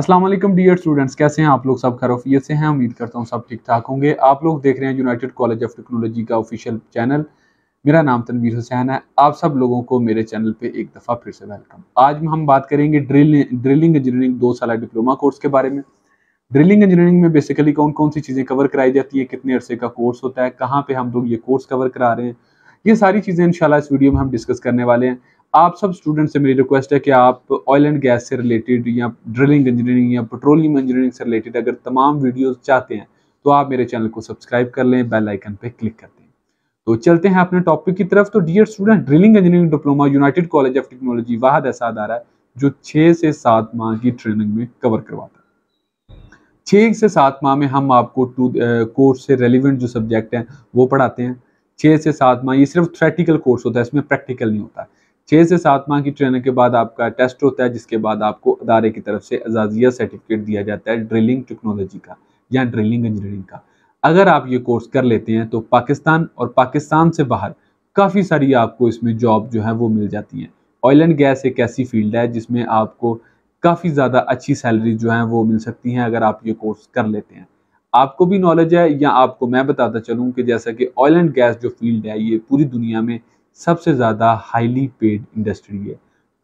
अस्सलाम वालेकुम dear students कैसे हैं आप लोग सब खरफियत से हैं उम्मीद करता हूँ सब ठीक ठाक होंगे आप लोग देख रहे हैं यूनाइटेड कॉलेज ऑफ टेक्नोलॉजी का ऑफिशियल चैनल मेरा नाम तनवीर हुसैन है आप सब लोगों को मेरे चैनल पे एक दफ़ा फिर से वेलकम आज हम बात करेंगे ड्रिल ड्रिलिंग इंजीनियरिंग दो साल डिप्लोमा कोर्स के बारे में ड्रिलिंग इंजीनियरिंग में बेसिकली कौन कौन सी चीज़ें कवर कराई जाती है कितने अरसे का कोर्स होता है कहाँ पर हम लोग ये कोर्स कवर करा रहे हैं ये सारी चीज़ें इनशाला इस वीडियो में हम डिस्कस करने वाले हैं आप सब स्टूडेंट से मेरी रिक्वेस्ट है कि आप ऑयल एंड गैस से रिलेटेड या ड्रिलिंग इंजीनियरिंग या पेट्रोलियम इंजीनियरिंग से रिलेटेड अगर तमाम वीडियोस चाहते हैं तो आप मेरे चैनल को सब्सक्राइब कर लें बेल आइकन पे क्लिक कर दें तो चलते हैं अपने टॉपिक की तरफ तो dear student drilling engineering diploma United College of Technology वाहद ऐसा आ रहा है जो छः से सात माह की ट्रेनिंग में कवर करवाता है छः से सात माह में हम आपको टू कोर्स से रेलिवेंट जो सब्जेक्ट हैं वो पढ़ाते हैं छः से सात माह ये सिर्फ थ्रेटिकल कोर्स होता है इसमें प्रैक्टिकल नहीं होता है छः से सात माह की ट्रेनिंग के बाद आपका टेस्ट होता है जिसके बाद आपको अदारे की तरफ से एजाजिया सर्टिफिकेट दिया जाता है ड्रिलिंग टेक्नोलॉजी का या ड्रिलिंग इंजीनियरिंग का अगर आप ये कोर्स कर लेते हैं तो पाकिस्तान और पाकिस्तान से बाहर काफ़ी सारी आपको इसमें जॉब जो है वो मिल जाती हैं ऑयल एंड गैस एक ऐसी फील्ड है जिसमें आपको काफ़ी ज़्यादा अच्छी सैलरी जो है वो मिल सकती हैं अगर आप ये कोर्स कर लेते हैं आपको भी नॉलेज है या आपको मैं बताता चलूँ कि जैसा कि ऑयल एंड गैस जो फील्ड है ये पूरी दुनिया में सबसे ज़्यादा हाईली पेड इंडस्ट्री है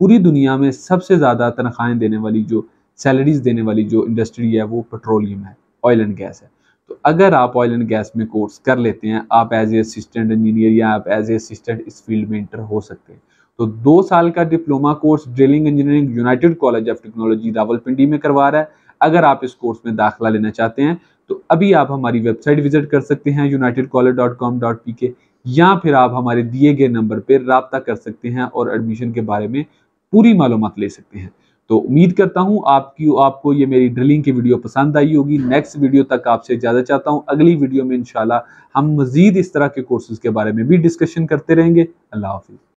पूरी दुनिया में सबसे ज़्यादा तनख्वाहें देने वाली जो सैलरीज देने वाली जो इंडस्ट्री है वो पेट्रोलियम है ऑयल एंड गैस है तो अगर आप ऑयल एंड गैस में कोर्स कर लेते हैं आप एज ए असिस्टेंट इंजीनियर या आप एज ए असिस्टेंट इस फील्ड में इंटर हो सकते हैं तो दो साल का diploma course drilling engineering United College of Technology Rawalpindi में करवा रहा है अगर आप इस कोर्स में दाखिला लेना चाहते हैं तो अभी आप हमारी वेबसाइट विजिट कर सकते हैं United college dot com dot P K या फिर आप हमारे दिए गए नंबर पर रबता कर सकते हैं और एडमिशन के बारे में पूरी मालूम ले सकते हैं तो उम्मीद करता हूं आपकी आपको ये मेरी ड्रिलिंग की वीडियो पसंद आई होगी नेक्स्ट वीडियो तक आपसे ज्यादा चाहता हूँ अगली वीडियो में इंशाल्लाह हम मज़ीद इस तरह के कोर्सेज़ के बारे में भी डिस्कशन करते रहेंगे अल्लाह हाफिज़